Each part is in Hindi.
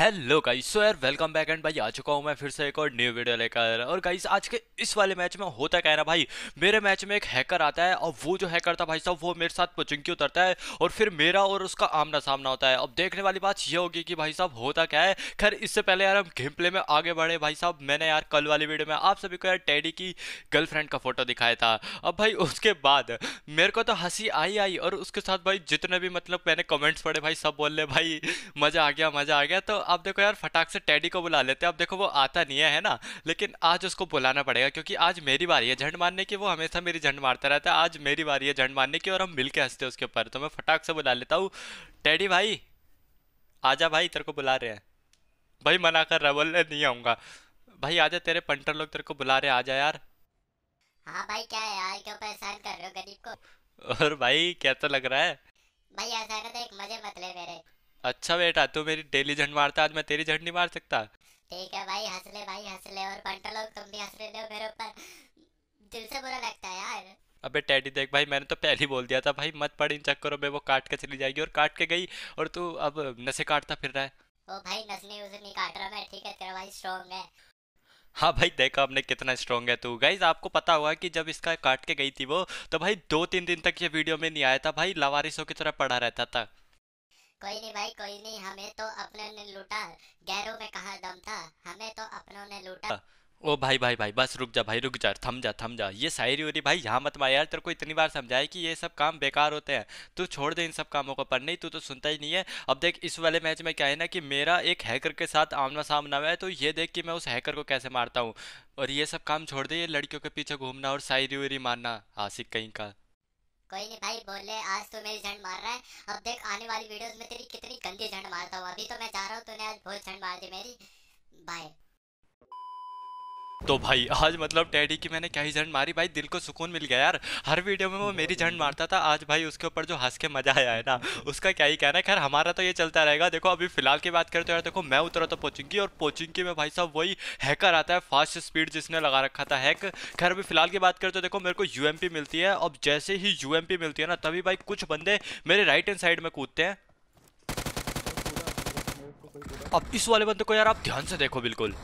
हेलो गाइस सो यार वेलकम बैक एंड भाई आ चुका हूँ मैं फिर से एक और न्यू वीडियो लेकर और गाइस आज के इस वाले मैच में होता क्या है ना भाई मेरे मैच में एक हैकर आता है और वो जो हैकर था भाई साहब वो मेरे साथ पुचिंकी उतरता है और फिर मेरा और उसका आमना सामना होता है अब देखने वाली बात ये होगी कि भाई साहब होता क्या है खैर इससे पहले यार हम गेम प्ले में आगे बढ़े भाई साहब मैंने यार कल वाली वीडियो में आप सभी को यार टैडी की गर्लफ्रेंड का फोटो दिखाया था अब भाई उसके बाद मेरे को तो हंसी आई आई और उसके साथ भाई जितने भी मतलब मैंने कमेंट्स पढ़े भाई सब बोल रहे भाई मज़ा आ गया मज़ा आ गया तो आप देखो यार फटाक से टैडी को बुला लेते हैं अब देखो वो आता नहीं है, है ना लेकिन आज उसको बुलाना पड़ेगा क्योंकि आज मेरी बारी है झंड मारने की वो हमेशा मेरी झंड मारता रहता है आज मेरी बारी है झंड मारने की और हम मिल के हंसते हैं उसके ऊपर तो मैं फटाक से बुला लेता हूँ टैडी भाई आजा भाई तेरे को बुला रहे हैं भाई मना कर रहा बोल नहीं आऊँगा भाई आ तेरे पंटर लोग तेरे को बुला रहे आ जा यार हाँ भाई क्या है यार क्यों परेशान कर रहे हो गरीब को और भाई कैसा लग रहा है भाई ऐसा करते एक मजे बतले मेरे अच्छा बेटा तू मेरी डेली झंड मारता आज मैं तेरी झंड नहीं मार सकता ठीक है भाई हंस ले भाई हंस ले और पंटा लोग तुम भी हंस रहे हो मेरे ऊपर दिल से बुरा लगता है यार अबे टैडी देख भाई मैंने तो पहले ही बोल दिया था भाई मत पड़ इन चक्करों में वो काट के चली जाएगी और काट के गई और तू अब नशे काटता फिर रहा है ओ भाई नस नहीं उसे नहीं काट रहा मैं ठीक है तेरा भाई स्ट्रांग है हाँ भाई देखा आपने कितना स्ट्रॉन्ग है तू गाइज आपको पता होगा कि जब इसका काट के गई थी वो तो भाई दो तीन दिन तक ये वीडियो में नहीं आया था भाई लावारिसों की तरह पड़ा रहता था कोई नहीं भाई कोई नहीं हमें तो अपने ने लूटा गैरों में कहा दम था हमें तो अपनों ने लूटा हाँ। ओ भाई भाई भाई बस रुक जा भाई रुक जा थम जा थम जा ये शायरी हो रही भाई यहाँ मत मार यार तेरे को इतनी बार समझाए कि ये सब काम बेकार होते हैं तू छोड़ दे इन सब कामों को पर नहीं तू तो सुनता ही नहीं है अब देख इस वाले मैच में क्या है ना कि मेरा एक हैकर के साथ आमना सामना हुआ है तो ये देख कि मैं उस हैकर को कैसे मारता हूँ और ये सब काम छोड़ दे ये लड़कियों के पीछे घूमना और शायरी वरी मारना आशिक कहीं का कोई नहीं भाई बोले आज तो मेरी झंड मार रहा है अब देख आने वाली वीडियोस में तेरी कितनी गंदी झंड मारता हूँ अभी तो मैं जा रहा हूँ तूने आज बहुत झंड मार दी मेरी बाय तो भाई आज मतलब टैडी की मैंने क्या ही झंड मारी भाई दिल को सुकून मिल गया यार हर वीडियो में वो हाँ मेरी झंड मारता था आज भाई उसके ऊपर जो हंस के मजा आया है ना उसका क्या ही कहना है खैर हमारा तो ये चलता रहेगा देखो अभी फिलहाल की बात करें तो यार देखो मैं उतरा तो पोचिंग और पोचिंग में भाई साहब वही हैकर आता है फास्ट स्पीड जिसने लगा रखा था हैक खैर अभी फिलहाल की बात करें तो देखो मेरे को यू मिलती है अब जैसे ही यू मिलती है ना तभी भाई कुछ बंदे मेरे राइट हैंड साइड में कूदते हैं अब इस वाले बंदे को यार आप ध्यान से देखो बिल्कुल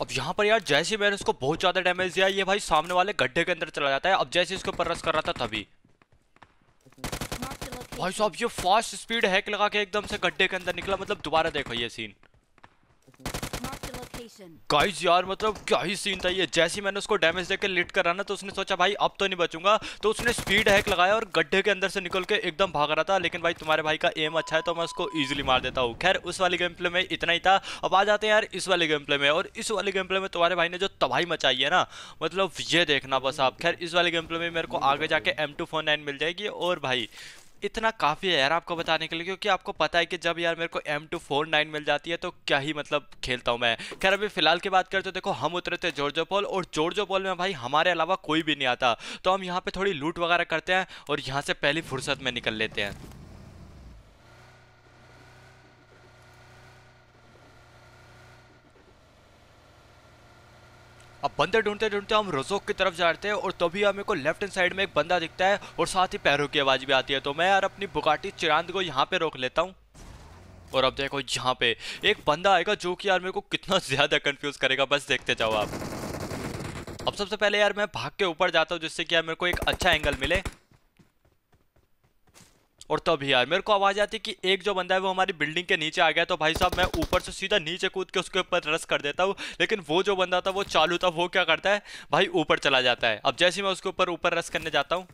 अब यहाँ पर यार जैसे मैंने उसको बहुत ज़्यादा डैमेज दिया ये भाई सामने वाले गड्ढे के अंदर चला जाता है अब जैसे इसके ऊपर रस कर रहा था तभी भाई साहब ये फास्ट स्पीड हैक लगा के एकदम से गड्ढे के अंदर निकला मतलब दोबारा देखो ये सीन गाइस यार मतलब क्या ही सीन था ये जैसे ही मैंने उसको डैमेज देकर लिट करा ना तो उसने सोचा भाई अब तो नहीं बचूंगा तो उसने स्पीड हैक लगाया और गड्ढे के अंदर से निकल के एकदम भाग रहा था लेकिन भाई तुम्हारे भाई का एम अच्छा है तो मैं उसको इजिली मार देता हूँ खैर उस वाले गेम प्ले में इतना ही था अब आ जाते हैं यार इस वाले गेम प्ले में और इस वाले गेम प्ले में तुम्हारे भाई ने जो तबाही मचाई है ना मतलब ये देखना बस आप खैर इस वाले गेम प्ले में मेरे को आगे जाके एम टू फोर नाइन मिल जाएगी और भाई इतना काफ़ी है यार आपको बताने के लिए क्योंकि आपको पता है कि जब यार मेरे को एम टू फोर नाइन मिल जाती है तो क्या ही मतलब खेलता हूँ मैं खैर अभी फिलहाल की बात करते तो देखो हम उतरे थे जोर्जो पॉल और जोर्जो पॉल में भाई हमारे अलावा कोई भी नहीं आता तो हम यहाँ पर थोड़ी लूट वगैरह करते हैं और यहाँ से पहली फुर्सत में निकल लेते हैं अब बंदे ढूंढते ढूंढते हम रोजोक की तरफ जाते हैं और तभी हमें को लेफ्ट हैंड साइड में एक बंदा दिखता है और साथ ही पैरों की आवाज़ भी आती है तो मैं यार अपनी बुकाटी चिरांद को यहाँ पे रोक लेता हूँ और अब देखो यहाँ पे एक बंदा आएगा जो कि यार मेरे को कितना ज़्यादा कंफ्यूज करेगा बस देखते जाओ आप अब सबसे पहले यार मैं भाग के ऊपर जाता हूँ जिससे कि यार मेरे को एक अच्छा एंगल मिले और तब यार मेरे को आवाज़ आती कि एक जो बंदा है वो हमारी बिल्डिंग के नीचे आ गया तो भाई साहब मैं ऊपर से सीधा नीचे कूद के उसके ऊपर रस कर देता हूँ लेकिन वो जो बंदा था वो चालू था वो क्या करता है भाई ऊपर चला जाता है अब जैसे मैं उसके ऊपर ऊपर रस करने जाता हूँ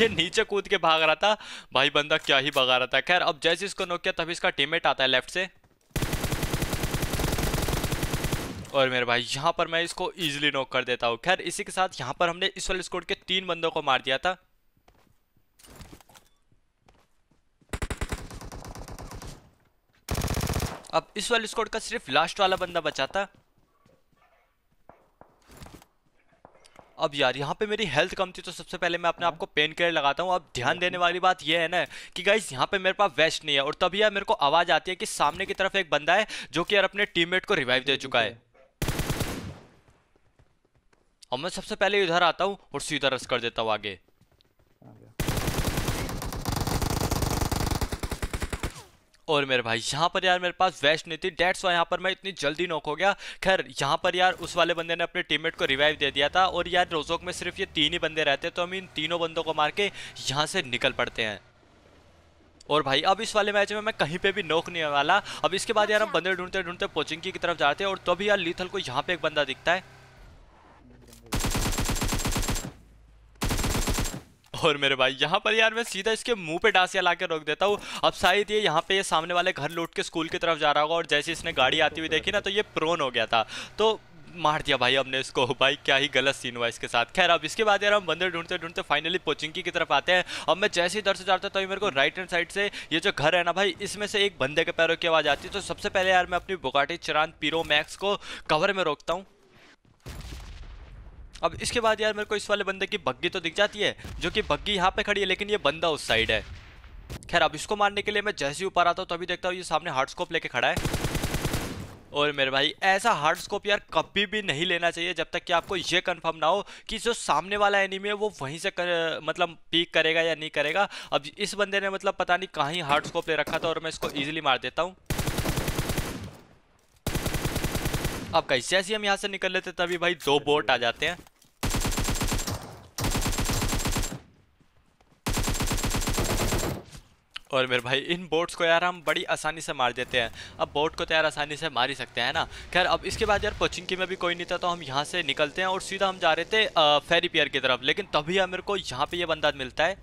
ये नीचे कूद के भाग रहा था भाई बंदा क्या ही भगा रहा था खैर अब जैसे इसको नोक किया तभी इसका टीममेट आता है लेफ्ट से और मेरे भाई यहाँ पर मैं इसको इजिली नॉक कर देता हूँ खैर इसी के साथ यहाँ पर हमने इस वाले स्कोड के तीन बंदों को मार दिया था अब इस वाले स्कोड का सिर्फ लास्ट वाला बंदा बचा था अब यार यहाँ पे मेरी हेल्थ कम थी तो सबसे पहले मैं अपने आप को पेन किलर लगाता हूँ अब ध्यान देने वाली बात यह है ना कि गाइज यहाँ पे मेरे पास वेस्ट नहीं है और तभी यार मेरे को आवाज़ आती है कि सामने की तरफ एक बंदा है जो कि यार अपने टीममेट को रिवाइव दे चुका है और मैं सबसे पहले इधर आता हूँ और सीधा रस कर देता हूँ आगे और मेरे भाई यहाँ पर यार मेरे पास वेस्ट नहीं थी डेट्स वाई यहाँ पर मैं इतनी जल्दी नॉक हो गया खैर यहाँ पर यार उस वाले बंदे ने अपने टीममेट को रिवाइव दे दिया था और यार रोजोक में सिर्फ ये तीन ही बंदे रहते तो हम इन तीनों बंदों को मार के यहाँ से निकल पड़ते हैं और भाई अब इस वाले मैच में मैं कहीं पे भी नोक नहीं वाला अब इसके बाद यार हम अच्छा। बंदे ढूंढते ढूंढते पोचिंग की तरफ जाते हैं और तभी तो यार लीथल को यहाँ पे एक बंदा दिखता है और मेरे भाई यहाँ पर यार मैं सीधा इसके मुंह पे डांसिया ला के रोक देता हूँ अब शायद ये यहाँ पे ये सामने वाले घर लौट के स्कूल की तरफ जा रहा होगा और जैसे इसने गाड़ी आती हुई देखी ना तो ये प्रोन हो गया था तो मार दिया भाई हमने इसको भाई क्या ही गलत सीन हुआ इसके साथ खैर अब इसके बाद यार हम बंदर ढूंढते ढूंढते फाइनली पोचिंकी की तरफ आते हैं अब मैं जैसे ही इधर से जाता तो मेरे को राइट हैंड साइड से ये जो घर है ना भाई इसमें से एक बंदे के पैरों की आवाज़ आती है तो सबसे पहले यार मैं अपनी बुकाटी चरान पीरो मैक्स को कवर में रोकता हूँ अब इसके बाद यार मेरे को इस वाले बंदे की बग्गी तो दिख जाती है जो कि बग्गी यहाँ पे खड़ी है लेकिन ये बंदा उस साइड है खैर अब इसको मारने के लिए मैं जैसे ही ऊपर आता हूँ तभी देखता हूँ ये सामने हार्ड स्कोप लेके खड़ा है और मेरे भाई ऐसा हार्ड स्कोप यार कभी भी नहीं लेना चाहिए जब तक कि आपको ये कंफर्म ना हो कि जो सामने वाला एनिमी है वो वहीं से कर, मतलब पीक करेगा या नहीं करेगा अब इस बंदे ने मतलब पता नहीं कहाँ हार्ड स्कोप ले रखा था और मैं इसको ईजिली मार देता हूँ अब कैसे ऐसे हम यहाँ से निकल लेते तभी भाई दो बोट आ जाते हैं और मेरे भाई इन बोट्स को यार हम बड़ी आसानी से मार देते हैं अब बोट को तो यार आसानी से मार ही सकते हैं ना खैर अब इसके बाद यार कोचिंग की में भी कोई नहीं था तो हम यहाँ से निकलते हैं और सीधा हम जा रहे थे फेरी पियर की तरफ लेकिन तभी यार मेरे को यहाँ पे ये यह बंदा मिलता है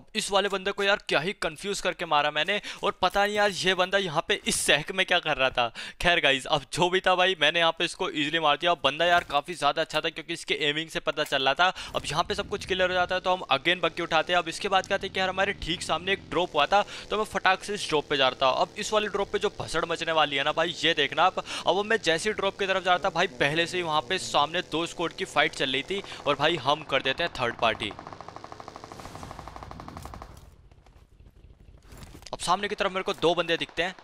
अब इस वाले बंदे को यार क्या ही कंफ्यूज करके मारा मैंने और पता नहीं यार ये बंदा यहाँ पे इस सहक में क्या कर रहा था खैर गाइज अब जो भी था भाई मैंने यहाँ पे इसको ईजिली मार दिया अब बंदा यार काफ़ी ज़्यादा अच्छा था क्योंकि इसके एमिंग से पता चल रहा था अब यहाँ पे सब कुछ क्लियर हो जाता है तो हम अगेन बग्गी उठाते हैं अब इसके बाद कहते हैं कि यार हमारे ठीक सामने एक ड्रॉप हुआ था तो मैं फटाक से इस ड्रॉप पर जाता हूँ अब इस वाले ड्रॉप पर जो भसड़ मचने वाली है ना भाई ये देखना आप अब मैं जैसे ड्रॉप की तरफ जा रहा था भाई पहले से ही वहाँ पे सामने दो स्कोर की फाइट चल रही थी और भाई हम कर देते हैं थर्ड पार्टी सामने की तरफ मेरे को दो बंदे दिखते हैं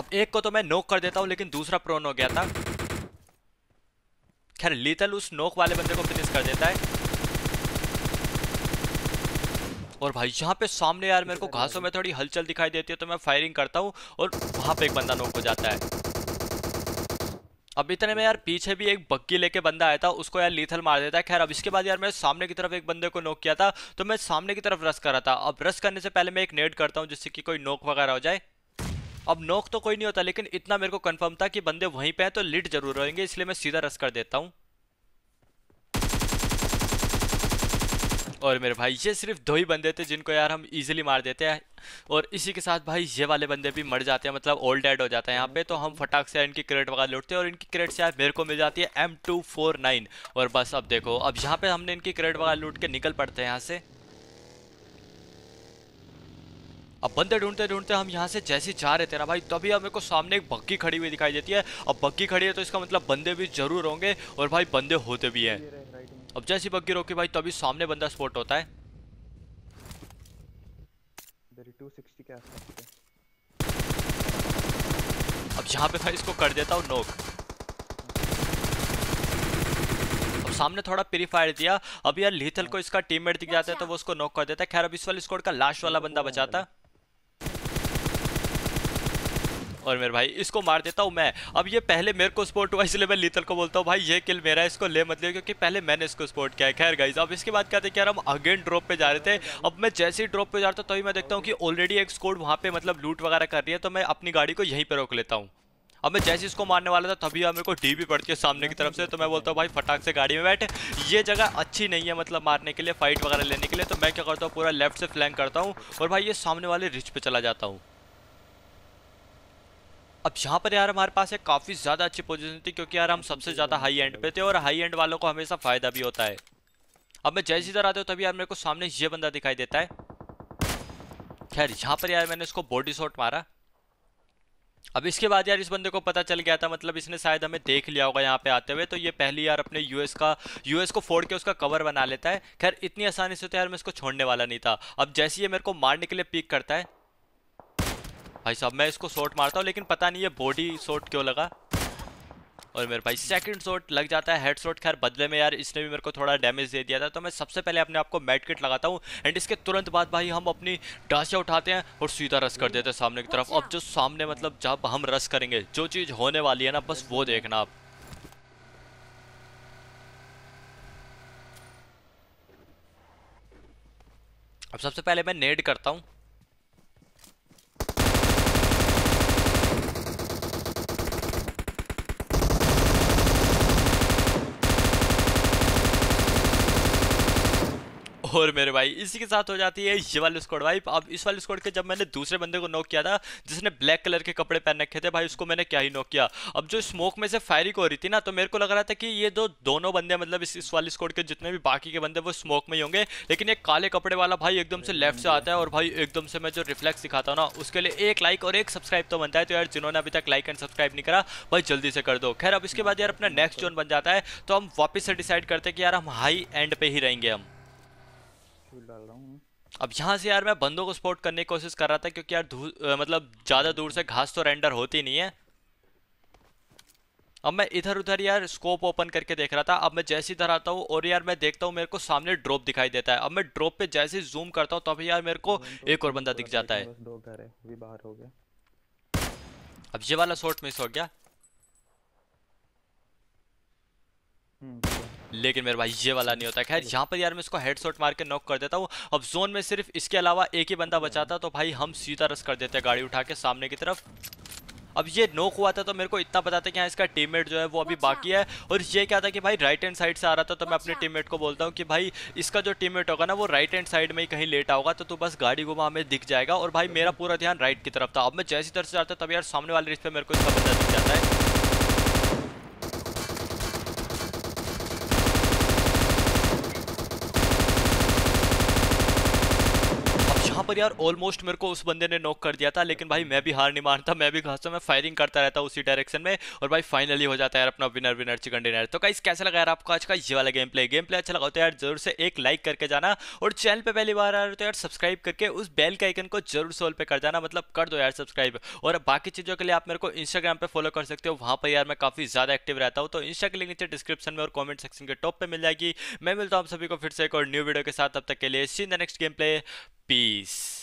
अब एक को तो मैं नोक कर देता हूं लेकिन दूसरा प्रोन हो गया था खैर लीतल उस नोक वाले बंदे को फिनिश कर देता है और भाई यहाँ पे सामने यार मेरे को घासों में थोड़ी हलचल दिखाई देती है तो मैं फायरिंग करता हूँ और वहां पे एक बंदा नोक हो जाता है अब इतने में यार पीछे भी एक बग्गी लेके बंदा आया था उसको यार लीथल मार देता है खैर अब इसके बाद यार मैं सामने की तरफ एक बंदे को नोक किया था तो मैं सामने की तरफ रस कर रहा था अब रस करने से पहले मैं एक नेट करता हूँ जिससे कि कोई नोक वगैरह हो जाए अब नोक तो कोई नहीं होता लेकिन इतना मेरे को कन्फर्म था कि बंदे वहीं पर हैं तो लिट जरूर रहेंगे इसलिए मैं सीधा रस कर देता हूँ और मेरे भाई ये सिर्फ दो ही बंदे थे जिनको यार हम इजीली मार देते हैं और इसी के साथ भाई ये वाले बंदे भी मर जाते हैं मतलब ओल्ड डेड हो जाता है यहाँ पे तो हम फटाक से इनकी क्रेट वगैरह लुटते हैं और इनकी क्रेट से यार मेरे को मिल जाती है एम टू फोर नाइन और बस अब देखो अब यहाँ पे हमने इनकी क्रेट वगैरह लूट के निकल पड़ते हैं यहाँ से अब बंदे ढूंढते ढूंढते हम यहाँ से जैसे जा रहे थे ना भाई तभी हमें को सामने एक बग्गी खड़ी हुई दिखाई देती है अब बग्गी खड़ी है तो इसका मतलब बंदे भी जरूर होंगे और भाई बंदे होते भी हैं अब जैसे बग्गी रोकी भाई तो अभी सामने बंदा स्पॉट होता है अब यहाँ पे भाई इसको कर देता हूँ नोक सामने थोड़ा प्री फायर दिया अब यार लीथल हाँ। को इसका टीममेट दिख जाता है तो वो उसको नोक कर देता है खैर अब इस वाले स्कोर का लास्ट वाला बंदा बचाता है और मेरे भाई इसको मार देता हूँ मैं अब ये पहले मेरे को स्पोर्ट हुआ इसलिए मैं लीतल को बोलता हूँ भाई ये किल मेरा इसको ले मत लिया क्योंकि पहले मैंने इसको स्पोर्ट किया खैर गाइज अब इसके बाद क्या देखिए यार हम अगेन ड्रॉप पे जा रहे थे अब मैं जैसे ही ड्रॉप पे जा रहा था तभी मैं देखता हूँ कि ऑलरेडी एक स्कोर्ड वहाँ पे मतलब लूट वगैरह कर रही है तो मैं अपनी गाड़ी को यहीं पर रोक लेता हूँ अब मैं जैसे इसको मारने वाला था तभी मेरे को डी भी पड़ती है सामने की तरफ से तो मैं बोलता हूँ भाई फटाक से गाड़ी में बैठे ये जगह अच्छी नहीं है मतलब मारने के लिए फाइट वगैरह लेने के लिए तो मैं क्या करता हूँ पूरा लेफ्ट से फ्लैंक करता हूँ और भाई ये सामने वाले रिच पे चला जाता हूँ अब यहाँ पर यार हमारे पास एक काफ़ी ज़्यादा अच्छी पोजीशन थी क्योंकि यार हम सबसे ज़्यादा हाई एंड पे थे और हाई एंड वालों को हमेशा फ़ायदा भी होता है अब मैं जैसी इधर आते हो तभी यार मेरे को सामने ये बंदा दिखाई देता है खैर यहाँ पर यार मैंने इसको बॉडी शॉट मारा अब इसके बाद यार इस बंदे को पता चल गया था मतलब इसने शायद हमें देख लिया होगा यहाँ पे आते हुए तो ये पहली यार अपने यूएस का यूएस को फोड़ के उसका कवर बना लेता है खैर इतनी आसानी से तो यार मैं इसको छोड़ने वाला नहीं था अब जैसे ही मेरे को मारने के लिए पिक करता है भाई साहब मैं इसको शॉट मारता हूँ लेकिन पता नहीं ये बॉडी शॉट क्यों लगा और मेरे भाई सेकंड शॉट लग जाता है हेड शॉट खैर बदले में यार इसने भी मेरे को थोड़ा डैमेज दे दिया था तो मैं सबसे पहले अपने आप को मेड किट लगाता हूँ एंड इसके तुरंत बाद भाई हम अपनी डाशा उठाते हैं और सीधा रस कर देते हैं सामने की तरफ अब जो सामने मतलब जब हम रस करेंगे जो चीज़ होने वाली है ना बस वो देखना आप अब सबसे पहले मैं नेड करता हूँ और मेरे भाई इसी के साथ हो जाती है ये वाली स्कॉड वाइप अब इस वाली स्कॉड के जब मैंने दूसरे बंदे को नोक किया था जिसने ब्लैक कलर के कपड़े पहन रखे थे भाई उसको मैंने क्या ही नोक किया अब जो स्मोक में से फायरिंग हो रही थी ना तो मेरे को लग रहा था कि ये दो दोनों बंदे मतलब इस, इस वाली स्कॉड के जितने भी बाकी के बंदे वो स्मोक में ही होंगे लेकिन एक काले कपड़े वाला भाई एकदम से लेफ्ट से आता है और भाई एकदम से मैं जो रिफ्लेक्स दिखाता हूँ ना उसके लिए एक लाइक और एक सब्सक्राइब तो बनता है तो यार जिन्होंने अभी तक लाइक एंड सब्सक्राइब नहीं करा भाई जल्दी से कर दो खैर अब इसके बाद यार अपना नेक्स्ट जोन बन जाता है तो हम वापस से डिसाइड करते हैं कि यार हम हाई एंड पे ही रहेंगे हम फ्यूल डाल रहा हूँ अब यहाँ से यार मैं बंदों को स्पॉट करने की कोशिश कर रहा था क्योंकि यार मतलब ज़्यादा दूर से घास तो रेंडर होती नहीं है अब मैं इधर उधर यार स्कोप ओपन करके देख रहा था अब मैं जैसे इधर आता हूँ और यार मैं देखता हूँ मेरे को सामने ड्रॉप दिखाई देता है अब मैं ड्रॉप पे जैसे जूम करता हूँ तभी तो यार मेरे को एक और बंदा दिख जाता है अब ये वाला शॉट मिस हो गया हम्म। लेकिन मेरे भाई ये वाला नहीं होता खैर यहाँ पर यार मैं इसको हेड मार के नॉक कर देता हूँ अब जोन में सिर्फ इसके अलावा एक ही बंदा बचा था तो भाई हम सीधा रस कर देते हैं गाड़ी उठा के सामने की तरफ अब ये नोक हुआ था तो मेरे को इतना पता था कि हाँ इसका टीममेट जो है वो अभी अच्छा। बाकी है और ये क्या था कि भाई राइट हैंड साइड से आ रहा था तो मैं अपने टीममेट अच्छा। को बोलता हूँ कि भाई इसका जो टीममेट होगा ना वो राइट हैंड साइड में ही कहीं लेटा होगा तो तू बस गाड़ी घुमा हमें दिख जाएगा और भाई मेरा पूरा ध्यान राइट की तरफ था अब मैं जैसी तरह से जाता तब यार सामने वाले रिश्ते मेरे को इसका पता दिख जाता है पर यार ऑलमोस्ट मेरे को उस बंदे ने नॉक कर दिया था लेकिन भाई मैं भी हार नहीं मानता मैं भी खासा मैं फायरिंग करता रहता उसी डायरेक्शन में और भाई फाइनली हो जाता है यार अपना विनर विनर चिकन डिनर तो कहीं कैसा लगा यार आपको आज का ये वाला गेम प्ले गेम प्ले अच्छा लगा तो यार जरूर से एक लाइक करके जाना और चैनल पर पहली बार आ रहे तो यार सब्सक्राइब करके उस बेल के आइकन को जरूर सोल पे कर जाना मतलब कर दो यार सब्सक्राइब और बाकी चीज़ों के लिए आप मेरे को इंस्टाग्राम पर फॉलो कर सकते हो वहाँ पर यार मैं काफ़ी ज़्यादा एक्टिव रहता हूँ तो इंस्टा के लिए नीचे डिस्क्रिप्शन में और कॉमेंट सेक्शन के टॉप पर मिल जाएगी मैं मिलता हूँ आप सभी को फिर से एक और न्यू वीडियो के साथ तब तक के लिए see the next game play Peace.